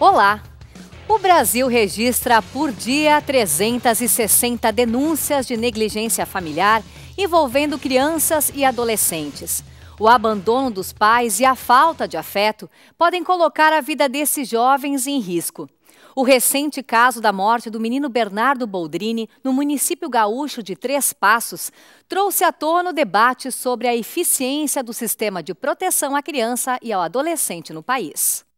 Olá! O Brasil registra por dia 360 denúncias de negligência familiar envolvendo crianças e adolescentes. O abandono dos pais e a falta de afeto podem colocar a vida desses jovens em risco. O recente caso da morte do menino Bernardo Boldrini, no município gaúcho de Três Passos, trouxe à tona o debate sobre a eficiência do sistema de proteção à criança e ao adolescente no país.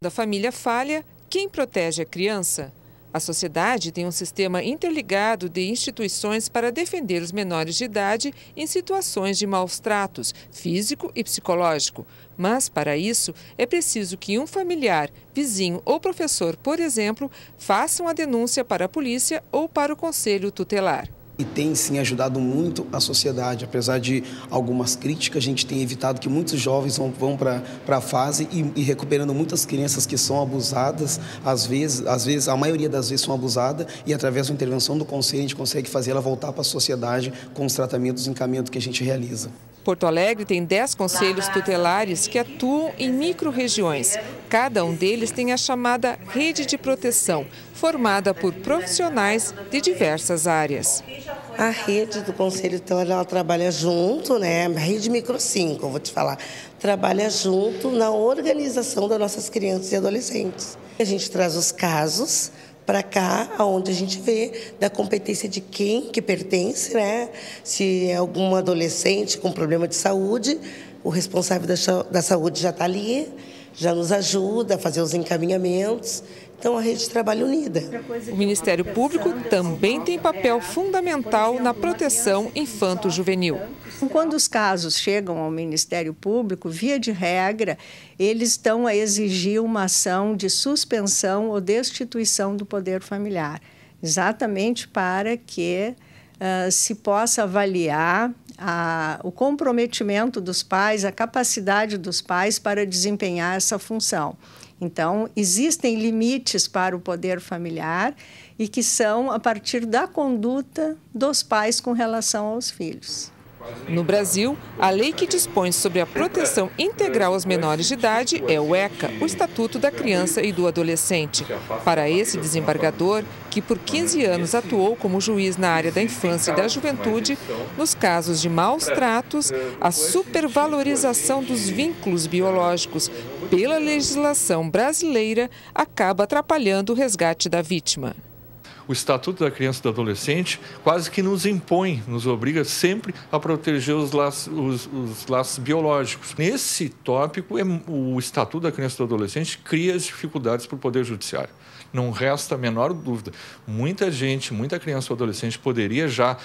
Da família falha, quem protege a criança? A sociedade tem um sistema interligado de instituições para defender os menores de idade em situações de maus tratos, físico e psicológico. Mas, para isso, é preciso que um familiar, vizinho ou professor, por exemplo, façam a denúncia para a polícia ou para o conselho tutelar e tem sim ajudado muito a sociedade. Apesar de algumas críticas, a gente tem evitado que muitos jovens vão, vão para a fase e, e, recuperando muitas crianças que são abusadas, às vezes, às vezes, a maioria das vezes são abusadas, e através da intervenção do conselho a gente consegue fazer ela voltar para a sociedade com os tratamentos e encaminhamento que a gente realiza. Porto Alegre tem 10 conselhos tutelares que atuam em micro-regiões. Cada um deles tem a chamada rede de proteção, formada por profissionais de diversas áreas. A rede do Conselho Tutelar trabalha junto, né? A rede Micro 5, vou te falar. Trabalha junto na organização das nossas crianças e adolescentes. A gente traz os casos para cá, aonde a gente vê da competência de quem que pertence, né? Se é algum adolescente com problema de saúde, o responsável da saúde já está ali, já nos ajuda a fazer os encaminhamentos então, a Rede Trabalho Unida. O Ministério Público também tem papel fundamental na proteção infanto-juvenil. Quando os casos chegam ao Ministério Público, via de regra, eles estão a exigir uma ação de suspensão ou destituição do poder familiar, exatamente para que uh, se possa avaliar a, o comprometimento dos pais, a capacidade dos pais para desempenhar essa função. Então, existem limites para o poder familiar e que são a partir da conduta dos pais com relação aos filhos. No Brasil, a lei que dispõe sobre a proteção integral aos menores de idade é o ECA, o Estatuto da Criança e do Adolescente. Para esse desembargador, que por 15 anos atuou como juiz na área da infância e da juventude, nos casos de maus tratos, a supervalorização dos vínculos biológicos pela legislação brasileira acaba atrapalhando o resgate da vítima o Estatuto da Criança e do Adolescente quase que nos impõe, nos obriga sempre a proteger os laços, os, os laços biológicos. Nesse tópico, é o Estatuto da Criança e do Adolescente cria as dificuldades para o Poder Judiciário. Não resta a menor dúvida. Muita gente, muita criança ou adolescente poderia já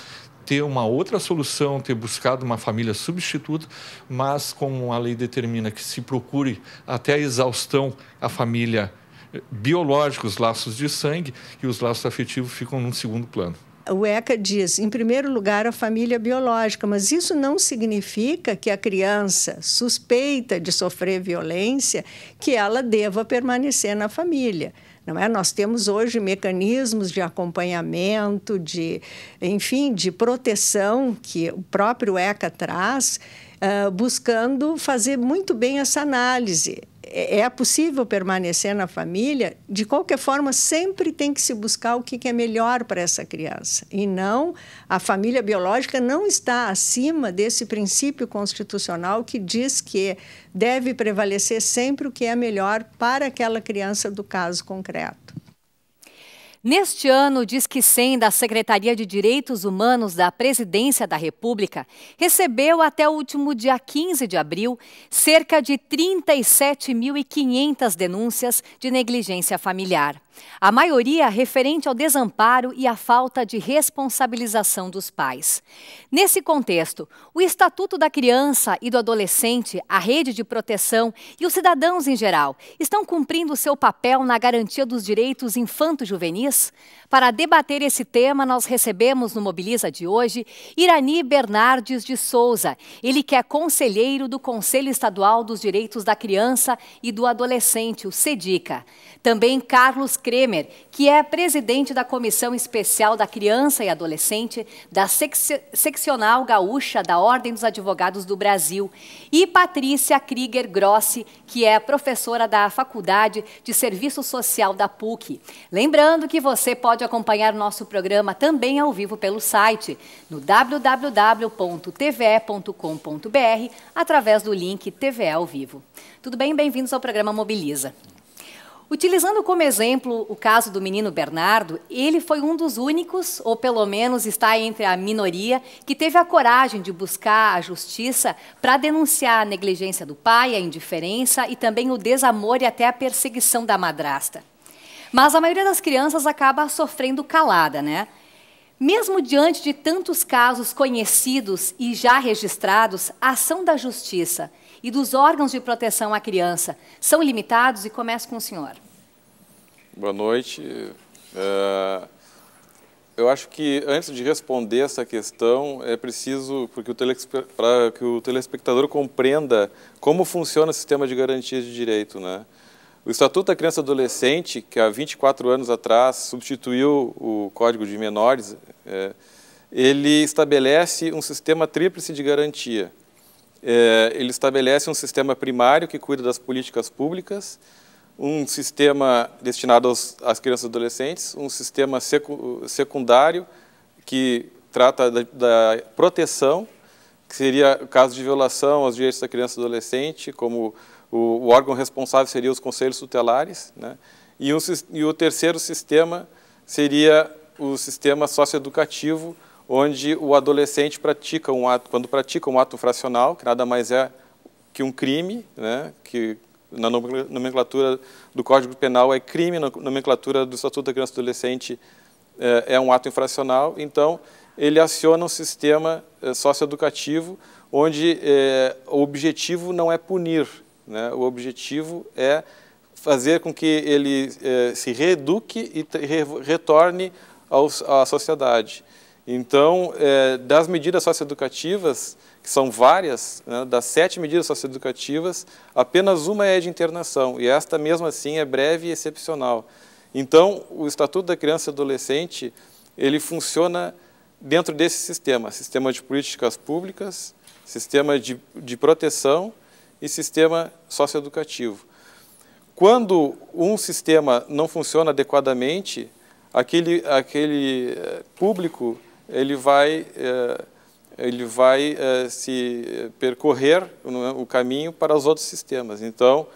ter uma outra solução, ter buscado uma família substituta, mas como a lei determina que se procure até a exaustão a família biológicos, laços de sangue, e os laços afetivos ficam num segundo plano o ECA diz, em primeiro lugar, a família biológica, mas isso não significa que a criança suspeita de sofrer violência, que ela deva permanecer na família. Não é? Nós temos hoje mecanismos de acompanhamento, de, enfim, de proteção que o próprio ECA traz, uh, buscando fazer muito bem essa análise. É, é possível permanecer na família, de qualquer forma, sempre tem que se buscar o que é melhor para essa criança. E não, a família biológica não está acima desse princípio constitucional que diz que deve prevalecer sempre o que é melhor para aquela criança do caso concreto. Neste ano, diz que sem da Secretaria de Direitos Humanos da Presidência da República recebeu até o último dia 15 de abril cerca de 37.500 denúncias de negligência familiar a maioria referente ao desamparo e à falta de responsabilização dos pais. Nesse contexto, o Estatuto da Criança e do Adolescente, a rede de proteção e os cidadãos em geral estão cumprindo seu papel na garantia dos direitos infanto-juvenis? Para debater esse tema, nós recebemos no Mobiliza de hoje Irani Bernardes de Souza, ele que é conselheiro do Conselho Estadual dos Direitos da Criança e do Adolescente, o CEDICA. Também Carlos Kremer, que é presidente da Comissão Especial da Criança e Adolescente da Seccional Gaúcha da Ordem dos Advogados do Brasil, e Patrícia Krieger Grossi, que é professora da Faculdade de Serviço Social da PUC. Lembrando que você pode acompanhar nosso programa também ao vivo pelo site no www.tve.com.br através do link TV ao vivo. Tudo bem? Bem-vindos ao programa Mobiliza. Utilizando como exemplo o caso do menino Bernardo, ele foi um dos únicos, ou pelo menos está entre a minoria, que teve a coragem de buscar a justiça para denunciar a negligência do pai, a indiferença e também o desamor e até a perseguição da madrasta. Mas a maioria das crianças acaba sofrendo calada, né? Mesmo diante de tantos casos conhecidos e já registrados, a ação da justiça e dos órgãos de proteção à criança são limitados? E começo com o senhor. Boa noite. É, eu acho que antes de responder essa questão, é preciso porque o para que o telespectador compreenda como funciona o sistema de garantias de direito. Né? O Estatuto da Criança e Adolescente, que há 24 anos atrás substituiu o Código de Menores, é, ele estabelece um sistema tríplice de garantia. É, ele estabelece um sistema primário que cuida das políticas públicas, um sistema destinado aos, às crianças e adolescentes, um sistema secu, secundário que trata da, da, proteção, que seria o caso de violação aos direitos da criança e adolescente, como o, o órgão responsável seria os conselhos tutelares, né? e, um, e o terceiro sistema seria o sistema socioeducativo, onde o adolescente pratica um ato, quando pratica um ato fracional, que nada mais é que um crime, né, que na nomenclatura do Código Penal é crime, na nomenclatura do Estatuto da Criança e Adolescente é, é um ato infracional, então ele aciona um sistema é, socioeducativo onde é, o objetivo não é punir, né? o objetivo é fazer com que ele se reeduque e retorne aos, à sociedade. Então, é, das medidas socioeducativas, que são várias, né, das sete medidas socioeducativas, apenas uma é de internação, e esta mesmo assim é breve e excepcional. Então, o Estatuto da Criança e Adolescente, ele funciona dentro desse sistema, sistema de políticas públicas, sistema de, de proteção e sistema socioeducativo. Quando um sistema não funciona adequadamente, aquele, aquele eh, público ele vai, eh, ele vai eh, se percorrer né, o caminho para os outros sistemas. Então,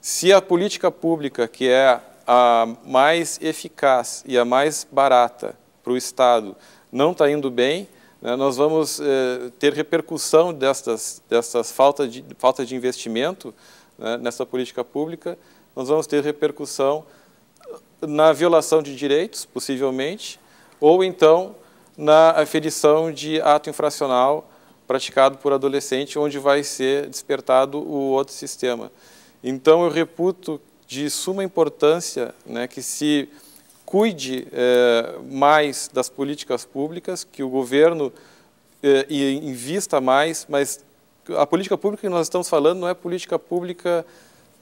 se a política pública, que é a mais eficaz e a mais barata para o Estado, não está indo bem, né, nós vamos eh, ter repercussão destas, destas falta, de, falta de investimento né, nessa política pública, nós vamos ter repercussão na violação de direitos, possivelmente, ou então na aferição de ato infracional praticado por adolescente, onde vai ser despertado o outro sistema. Então, eu reputo de suma importância né, que se cuide eh, mais das políticas públicas, que o governo eh, invista mais, mas a política pública que nós estamos falando não é política pública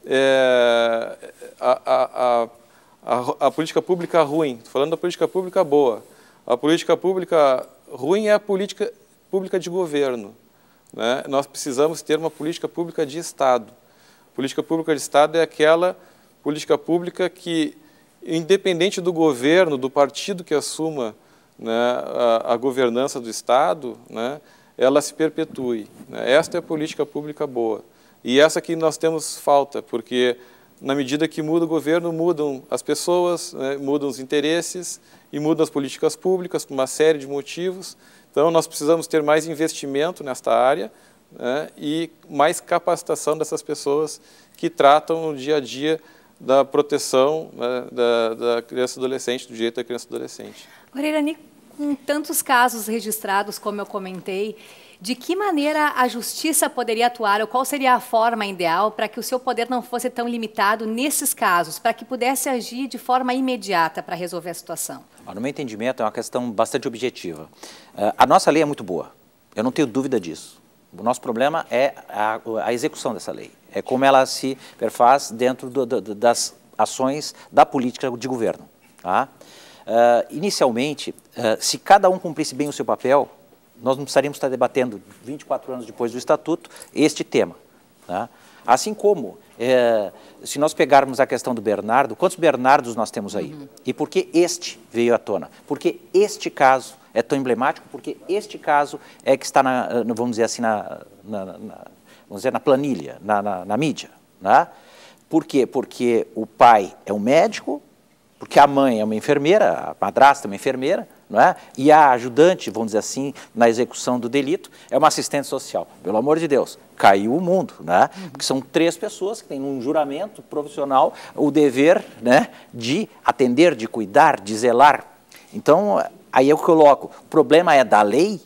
eh, a, a, a, a política pública ruim, estou falando da política pública boa. A política pública ruim é a política pública de governo. Né? Nós precisamos ter uma política pública de Estado. A política pública de Estado é aquela política pública que, independente do governo, do partido que assuma né, a, a, governança do Estado, né, ela se perpetue. Né? Esta é a política pública boa. E essa que nós temos falta, porque na medida que muda o governo, mudam as pessoas, né, mudam os interesses e mudam as políticas públicas por uma série de motivos. Então, nós precisamos ter mais investimento nesta área né, e mais capacitação dessas pessoas que tratam no dia a dia da proteção né, da, da, criança e adolescente, do direito da criança e adolescente. Agora, Irani, com tantos casos registrados, como eu comentei, de que maneira a justiça poderia atuar ou qual seria a forma ideal para que o seu poder não fosse tão limitado nesses casos, para que pudesse agir de forma imediata para resolver a situação? No meu entendimento, é uma questão bastante objetiva. Eh, a nossa lei é muito boa, eu não tenho dúvida disso. O nosso problema é a, a execução dessa lei, é como ela se perfaz dentro do, do, das ações da política de governo. Tá? Eh, inicialmente, eh, se cada um cumprisse bem o seu papel, nós não precisaríamos estar debatendo 24 anos depois do Estatuto este tema. Né? Assim como, é, se nós pegarmos a questão do Bernardo, quantos Bernardos nós temos aí? Uhum. E por que este veio à tona? Porque este caso é tão emblemático, porque este caso é que está, na, vamos dizer assim, na, na, na vamos dizer, na planilha, na, na, na mídia. Né? Por quê? Porque o pai é um médico, porque a mãe é uma enfermeira, a madrasta é uma enfermeira, não é? e a ajudante, vamos dizer assim, na execução do delito, é uma assistente social. Pelo amor de Deus, caiu o mundo, né? Porque são três pessoas que têm num juramento profissional o dever né, de atender, de cuidar, de zelar. Então, aí é eu coloco, o problema é da lei?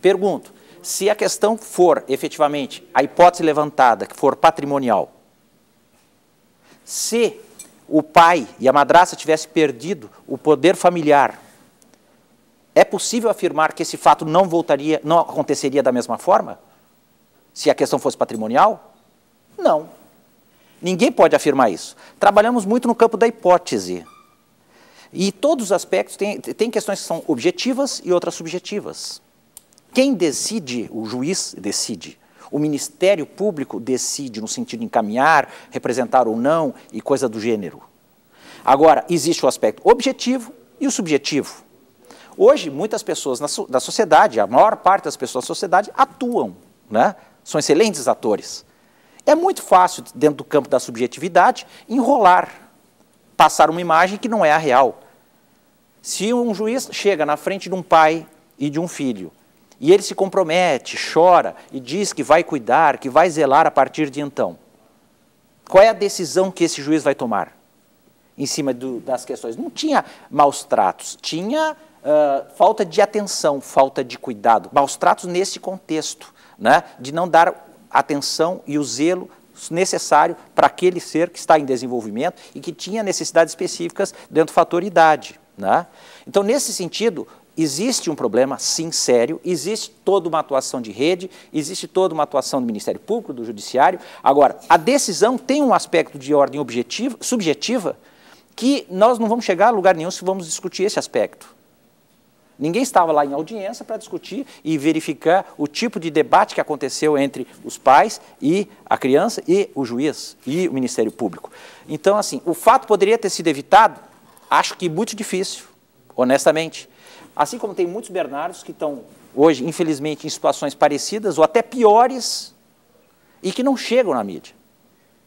Pergunto, se a questão for, efetivamente, a hipótese levantada, que for patrimonial, se o pai e a madrasta tivesse perdido o poder familiar, é possível afirmar que esse fato não voltaria, não aconteceria da mesma forma? Se a questão fosse patrimonial? Não. Ninguém pode afirmar isso. Trabalhamos muito no campo da hipótese. E todos os aspectos têm, têm questões que são objetivas e outras subjetivas. Quem decide, o juiz decide, o Ministério Público decide no sentido de encaminhar, representar ou não e coisa do gênero. Agora, existe o aspecto objetivo e o subjetivo. Hoje, muitas pessoas na, da sociedade, a maior parte das pessoas da sociedade, atuam, né? são excelentes atores. É muito fácil, dentro do campo da subjetividade, enrolar, passar uma imagem que não é a real. Se um juiz chega na frente de um pai e de um filho e ele se compromete, chora e diz que vai cuidar, que vai zelar a partir de então. Qual é a decisão que esse juiz vai tomar em cima do, das questões? Não tinha maus tratos, tinha uh, falta de atenção, falta de cuidado. Maus tratos nesse contexto, né, de não dar atenção e o zelo necessário para aquele ser que está em desenvolvimento e que tinha necessidades específicas dentro do fator idade. Né? Então, nesse sentido, existe um problema, sim, sério, existe toda uma atuação de rede, existe toda uma atuação do Ministério Público, do Judiciário. Agora, a decisão tem um aspecto de ordem objetiva, subjetiva que nós não vamos chegar a lugar nenhum se vamos discutir esse aspecto. Ninguém estava lá em audiência para discutir e verificar o tipo de debate que aconteceu entre os pais e a criança e o juiz e o Ministério Público. Então, assim, o fato poderia ter sido evitado? Acho que muito difícil, honestamente. Assim como tem muitos Bernardos que estão hoje, infelizmente, em situações parecidas ou até piores e que não chegam na mídia.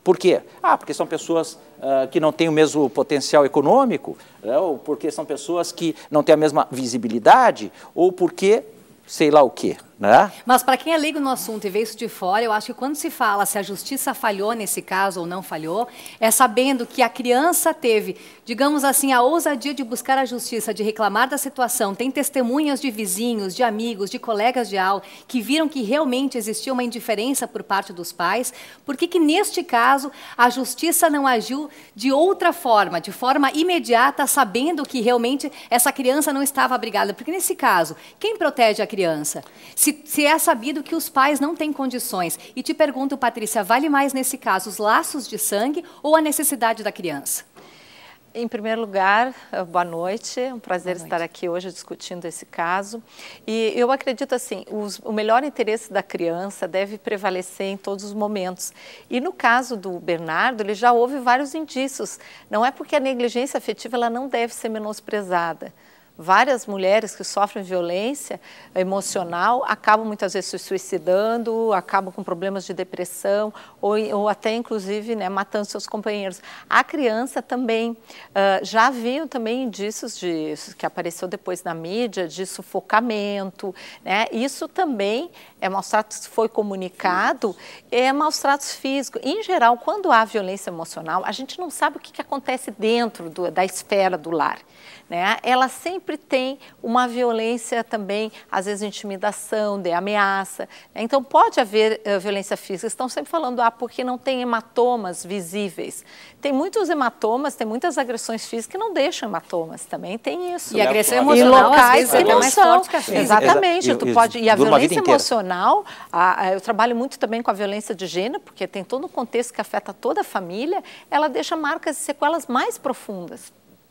Por quê? Ah, porque são pessoas uh, que não têm o mesmo potencial econômico, né, ou porque são pessoas que não têm a mesma visibilidade, ou porque sei lá o quê. Né? Mas para quem é leigo no assunto e vê isso de fora, eu acho que quando se fala se a justiça falhou nesse caso ou não falhou, é sabendo que a criança teve, digamos assim, a ousadia de buscar a justiça, de reclamar da situação. Tem testemunhas de vizinhos, de amigos, de colegas de aula que viram que realmente existia uma indiferença por parte dos pais. Por que, que neste caso a justiça não agiu de outra forma, de forma imediata, sabendo que realmente essa criança não estava abrigada? Porque nesse caso, quem protege a criança? se, se, é sabido que os pais não têm condições. E te pergunto, Patrícia, vale mais nesse caso os laços de sangue ou a necessidade da criança? Em primeiro lugar, eh, boa noite. É um prazer noite. estar aqui hoje discutindo esse caso. E eu acredito assim, os, o melhor interesse da criança deve prevalecer em todos os momentos. E no caso do Bernardo, ele já houve vários indícios. Não é porque a negligência afetiva ela não deve ser menosprezada. Várias mulheres que sofrem violência emocional acabam muitas vezes se suicidando, acabam com problemas de depressão ou, ou até inclusive né, matando seus companheiros. A criança também uh, já viu também indícios de que apareceu depois na mídia de sufocamento, né? Isso também é maus tratos que foi comunicado, é maus tratos físicos. Em geral, quando há violência emocional, a gente não sabe o que, que acontece dentro do, da esfera do lar. Né? Ela sempre tem uma violência também, às vezes intimidação, de ameaça. Né? Então pode haver uh, violência física. Estão sempre falando, ah, porque não tem hematomas visíveis. Tem muitos hematomas, tem muitas agressões físicas que não deixam hematomas também, tem isso. E, e agressão emocional, locais às vezes, que é não são. Exatamente, e a violência emocional profissional. Eu trabalho muito também com a violência de gênero, porque tem todo um contexto que afeta toda a família. Ela deixa marcas e sequelas mais profundas.